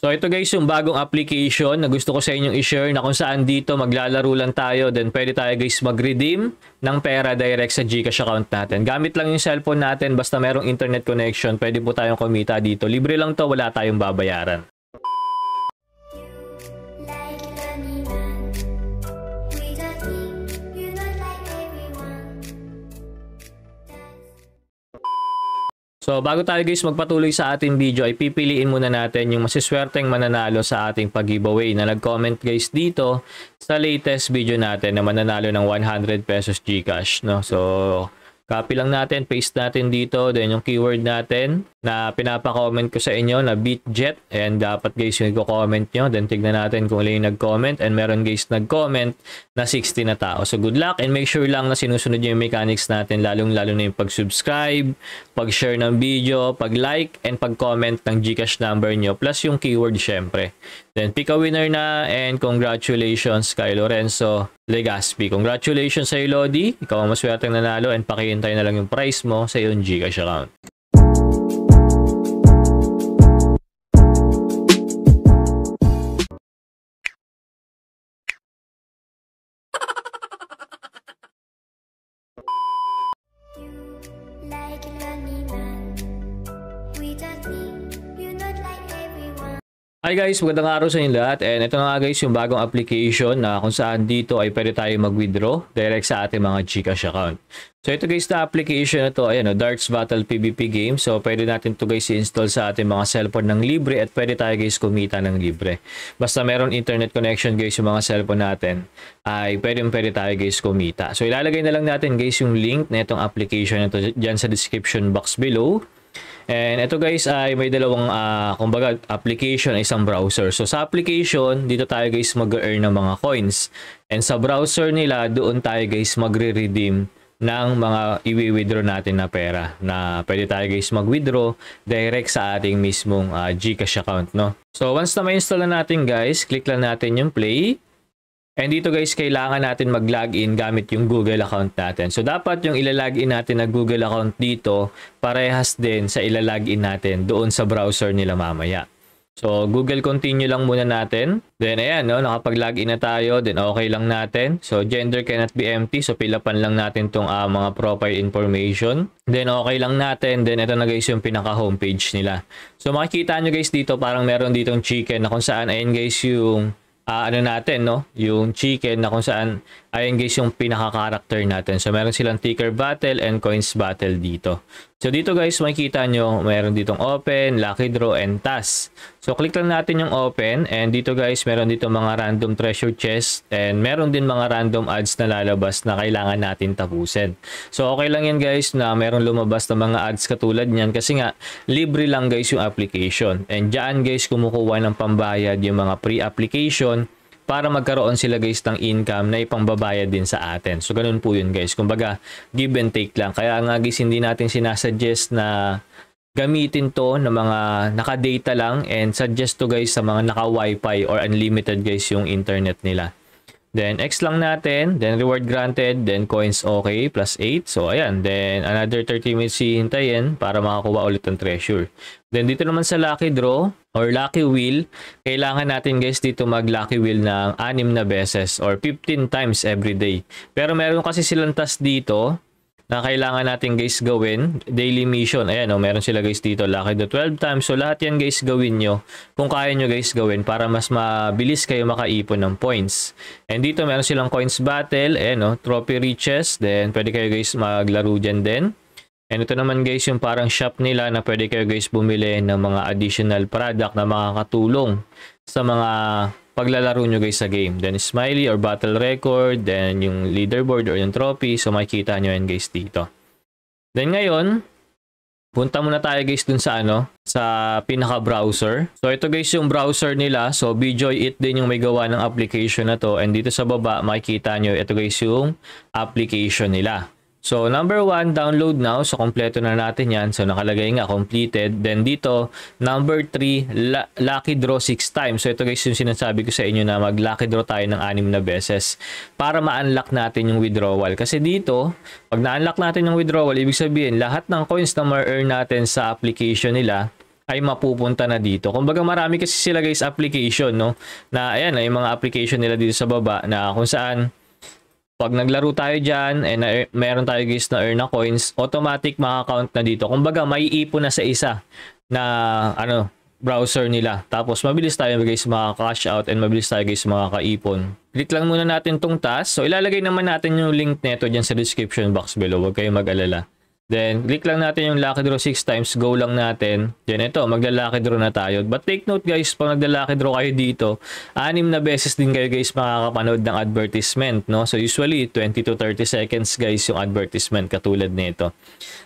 So ito guys yung bagong application na gusto ko sa inyong i-share na kung saan dito maglalaro lang tayo then pwede tayo guys mag-redeem ng pera direct sa GCash account natin. Gamit lang yung cellphone natin basta merong internet connection pwede po tayong kumita dito. Libre lang to wala tayong babayaran. So bago tayo guys magpatuloy sa ating video ay pipiliin muna natin yung masiswerteng mananalo sa ating pag-giveaway na nag-comment guys dito sa latest video natin na mananalo ng 100 pesos Gcash. No? So Copy lang natin, paste natin dito, then yung keyword natin na pinapa-comment ko sa inyo na BeatJet. And dapat guys yung i-comment nyo. Then tignan natin kung alin yung nag-comment. And meron guys nag-comment na 60 na tao. So good luck and make sure lang na sinusunod nyo yung mechanics natin. Lalong-lalo na yung pag-subscribe, pag-share ng video, pag-like, and pag-comment ng Gcash number nyo. Plus yung keyword syempre. Then pick a winner na and congratulations kay Lorenzo Legaspi. Congratulations sa iyo Lodi. Ikaw ang maswerteng nanalo and pakihintay na lang yung prize mo sa iyong Gcash account. Hi guys, magandang araw sa inyo lahat and ito na nga guys yung bagong application na kung saan dito ay pwede tayo mag-withdraw direct sa ating mga Gcash account. So ito guys na application na to, ayan o, Darts Battle PvP game. So pwede natin to guys i-install sa ating mga cellphone ng libre at pwede tayo guys kumita ng libre. Basta meron internet connection guys yung mga cellphone natin ay pwede pwede tayo guys kumita. So ilalagay na lang natin guys yung link na itong application na to dyan sa description box below. And ito guys ay may dalawang uh, kumbaga application isang browser. So sa application, dito tayo guys mag-earn ng mga coins. And sa browser nila, doon tayo guys magre-redeem ng mga i-withdraw natin na pera na pwede tayo guys mag-withdraw direct sa ating mismong uh, GCash account no. So once na ma-install na natin guys, click lang natin yung play And dito guys, kailangan natin mag-login gamit yung Google account natin. So dapat yung ilalagin natin na Google account dito, parehas din sa ilalagin natin doon sa browser nila mamaya. So Google continue lang muna natin. Then ayan, no, nakapag-login na tayo. Then okay lang natin. So gender cannot be empty. So pilapan lang natin tong uh, mga profile information. Then okay lang natin. Then ito na guys yung pinaka-homepage nila. So makikita nyo guys dito parang meron ditong chicken na kung saan ayan guys yung uh, ano natin, no? Yung chicken na kung saan, ayun guys, yung pinaka-character natin. So, meron silang ticker battle and coins battle dito. So dito guys, makikita nyo, meron ditong open, lucky draw, and task. So click lang natin yung open and dito guys, meron dito mga random treasure chest and meron din mga random ads na lalabas na kailangan natin tapusin. So okay lang yan guys na meron lumabas na mga ads katulad niyan kasi nga libre lang guys yung application. And dyan guys, kumukuha ng pambayad yung mga pre-application para magkaroon sila guys ng income na ipangbabayad din sa atin. So ganun po yun guys. Kumbaga give and take lang. Kaya nga guys hindi natin sinasuggest na gamitin to ng mga naka-data lang and suggest to guys sa mga naka-wifi or unlimited guys yung internet nila. Then, X lang natin. Then, reward granted. Then, coins okay. Plus 8. So, ayan. Then, another 30 minutes hihintayin para makakuha ulit ng treasure. Then, dito naman sa lucky draw or lucky wheel, kailangan natin guys dito mag-lucky wheel ng 6 na beses or 15 times every day. Pero, meron kasi silang task dito na kailangan natin guys gawin. Daily mission. Ayan o, oh, meron sila guys dito. Lucky the 12 times. So lahat yan guys gawin nyo. Kung kaya nyo guys gawin para mas mabilis kayo makaipon ng points. And dito meron silang coins battle. Ayan o, oh, trophy reaches. Then pwede kayo guys maglaro dyan din. And ito naman guys yung parang shop nila na pwede kayo guys bumili ng mga additional product na makakatulong sa mga paglalaro nyo guys sa game. Then smiley or battle record, then yung leaderboard or yung trophy. So makikita nyo yan guys dito. Then ngayon, punta muna tayo guys dun sa ano, sa pinaka browser. So ito guys yung browser nila. So Bijoy it din yung may gawa ng application na to. And dito sa baba makikita nyo ito guys yung application nila. So, number 1, download now. So, kompleto na natin yan. So, nakalagay nga, completed. Then, dito, number 3, lucky draw 6 times. So, ito guys, yung sinasabi ko sa inyo na mag-lucky draw tayo ng anim na beses para ma-unlock natin yung withdrawal. Kasi dito, pag na-unlock natin yung withdrawal, ibig sabihin, lahat ng coins na ma-earn natin sa application nila, ay mapupunta na dito. Kumbaga marami kasi sila guys application no na ayan ay mga application nila dito sa baba na kung saan pag naglaro tayo dyan, and eh, meron tayo guys na earn na coins, automatic makakount na dito. Kumbaga, may ipon na sa isa na ano, browser nila. Tapos, mabilis tayo guys makaka-cash out and mabilis tayo guys makakaipon. Click lang muna natin tong task. So, ilalagay naman natin yung link nito dyan sa description box below. Huwag kayong mag-alala. Then, click lang natin yung lucky draw 6 times. Go lang natin. Then, ito, Magla-lucky draw na tayo. But take note guys, pag nagla-lucky draw kayo dito, anim na beses din kayo guys makakapanood ng advertisement. No? So, usually, 20 to 30 seconds guys yung advertisement katulad nito.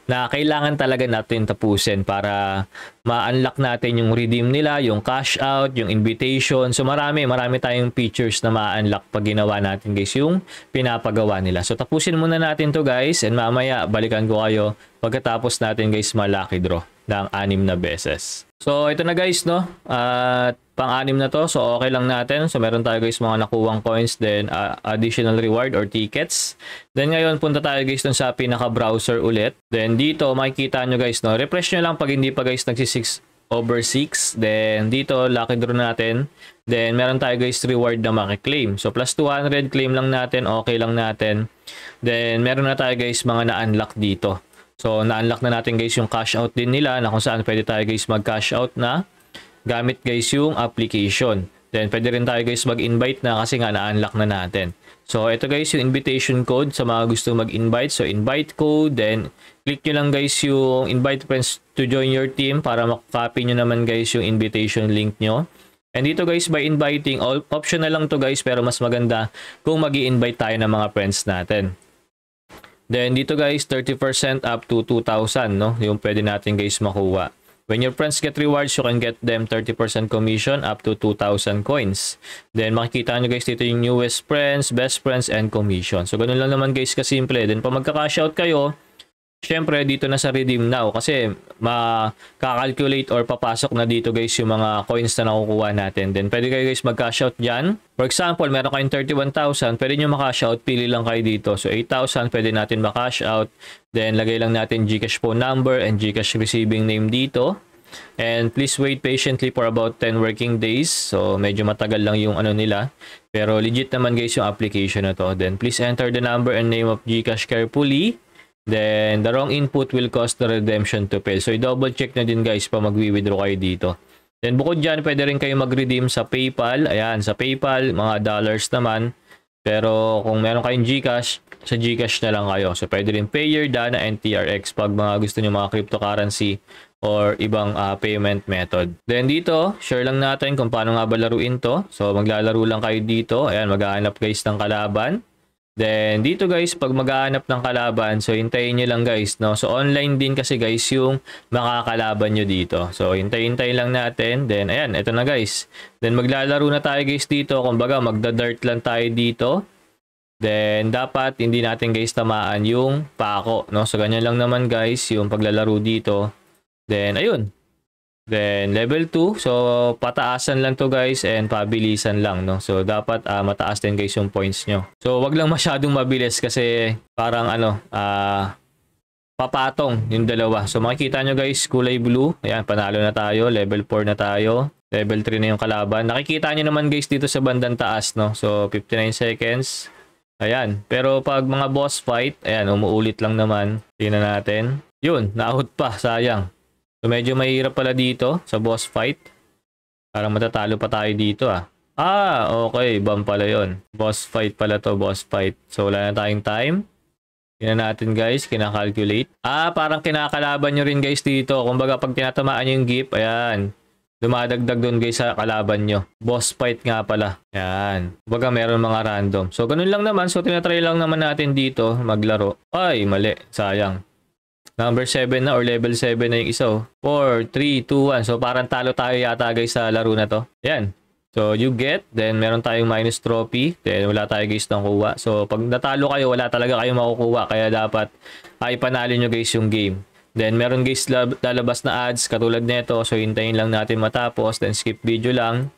Na kailangan talaga natin tapusin para ma-unlock natin yung redeem nila, yung cash out, yung invitation. So, marami, marami tayong features na ma-unlock pag ginawa natin guys yung pinapagawa nila. So, tapusin muna natin to guys and mamaya balikan ko kayo pagkatapos natin guys malaki draw ng anim na beses. So ito na guys no, at pang-anim na to so okay lang natin. So meron tayo guys mga nakuwang coins then uh, additional reward or tickets. Then ngayon punta tayo guys dun sa pinaka-browser ulit. Then dito makikita nyo guys no, refresh nyo lang pag hindi pa guys nagsi-6 over 6. Then, dito, lucky draw natin. Then, meron tayo guys reward na makiklaim. So, plus 200, claim lang natin. Okay lang natin. Then, meron na tayo guys mga na-unlock dito. So, na-unlock na natin guys yung cash out din nila na kung saan pwede tayo guys mag-cash out na gamit guys yung application. Then, pwede rin tayo guys mag-invite na kasi nga na-unlock na natin. So, ito guys yung invitation code sa mga gusto mag-invite. So, invite code. Then, click nyo lang guys yung invite friends to join your team para makakopy nyo naman guys yung invitation link nyo. And dito guys, by inviting, optional lang to guys pero mas maganda kung mag invite tayo ng mga friends natin. Then dito guys, 30% up to 2,000, no? Yung pwede natin guys makuha. When your friends get rewards, you can get them 30% commission up to 2,000 coins. Then makikita nyo guys dito yung newest friends, best friends, and commission. So ganun lang naman guys kasimple. Then pag magka-cash out kayo, syempre dito na sa redeem now kasi makakalculate or papasok na dito guys yung mga coins na nakukuha natin. Then pwede kayo guys mag-cash out dyan. For example, meron kayong 31,000, pwede nyo mag-cash out, pili lang kayo dito. So 8,000 pwede natin mag-cash out. Then lagay lang natin Gcash phone number and Gcash receiving name dito. And please wait patiently for about 10 working days. So medyo matagal lang yung ano nila. Pero legit naman guys yung application na to. Then please enter the number and name of Gcash carefully. Then, the wrong input will cause the redemption to fail. So, i-double check na din guys pa magwi-withdraw kayo dito. Then, bukod dyan, pwede rin kayo mag-redeem sa PayPal. Ayan, sa PayPal, mga dollars naman. Pero, kung meron kayong Gcash, sa Gcash na lang kayo. So, pwede rin Payer, Dana, and TRX pag mga gusto nyo mga cryptocurrency or ibang uh, payment method. Then dito, share lang natin kung paano nga ba laruin to. So, maglalaro lang kayo dito. Ayan, maghahanap guys ng kalaban. Then, dito guys, pag maghahanap ng kalaban, so hintayin nyo lang guys, no? So, online din kasi guys yung makakalaban nyo dito. So, hintayin-hintayin lang natin. Then, ayan, ito na guys. Then, maglalaro na tayo guys dito. Kumbaga, magda-dart lang tayo dito. Then, dapat hindi natin guys tamaan yung pako, no? So, ganyan lang naman guys yung paglalaro dito. Then, ayun. Then, level 2. So, pataasan lang to guys and pabilisan lang, no? So, dapat uh, mataas din guys yung points nyo. So, wag lang masyadong mabilis kasi parang ano, Uh, papatong yung dalawa. So makikita nyo guys, kulay blue. Ayan, panalo na tayo. Level 4 na tayo. Level 3 na yung kalaban. Nakikita nyo naman guys dito sa bandang taas, no? So 59 seconds. Ayan. Pero pag mga boss fight, ayan, umuulit lang naman. Tingnan natin. Yun, na-out pa. Sayang. So medyo mahirap pala dito sa boss fight. Parang matatalo pa tayo dito ah. Ah, okay. Bam pala yon. Boss fight pala to, boss fight. So wala na tayong time. Tingnan natin guys, kinakalculate. Ah, parang kinakalaban nyo rin guys dito. Kumbaga pag tinatamaan yung gip, ayan. Dumadagdag doon guys sa kalaban nyo. Boss fight nga pala. Ayan. Kumbaga meron mga random. So ganun lang naman. So tinatry lang naman natin dito maglaro. Ay, mali. Sayang. Number 7 na or level 7 na yung isa oh. 4, 3, 2, 1. So parang talo tayo yata guys sa laro na to. Yan. So you get, then meron tayong minus trophy, then wala tayo guys ng kuha. So pag natalo kayo, wala talaga kayong makukuha. Kaya dapat ay panalo nyo guys yung game. Then meron guys lalabas na ads katulad nito. So hintayin lang natin matapos, then skip video lang.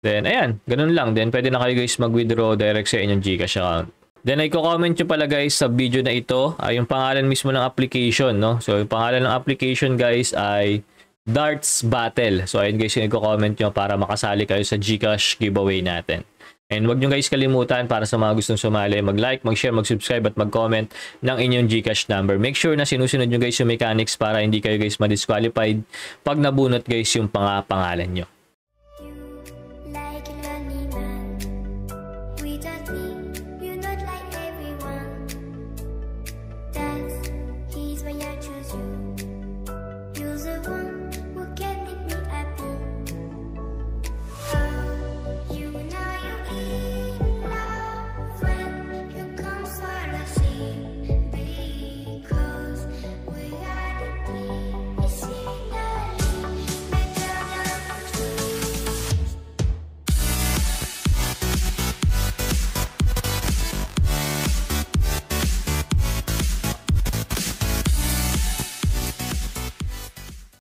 Then ayan, ganun lang. Then pwede na kayo guys mag-withdraw direct sa inyong Gcash account. Then ay ko-comment nyo pala guys sa video na ito, ay ah, yung pangalan mismo ng application, no? So yung pangalan ng application guys ay Darts Battle. So ayun guys, yung i-comment nyo para makasali kayo sa GCash giveaway natin. And wag nyo guys kalimutan para sa mga gustong sumali, mag-like, mag-share, mag-subscribe at mag-comment ng inyong GCash number. Make sure na sinusunod nyo guys yung mechanics para hindi kayo guys ma-disqualified pag nabunot guys yung pang pangalan nyo. You like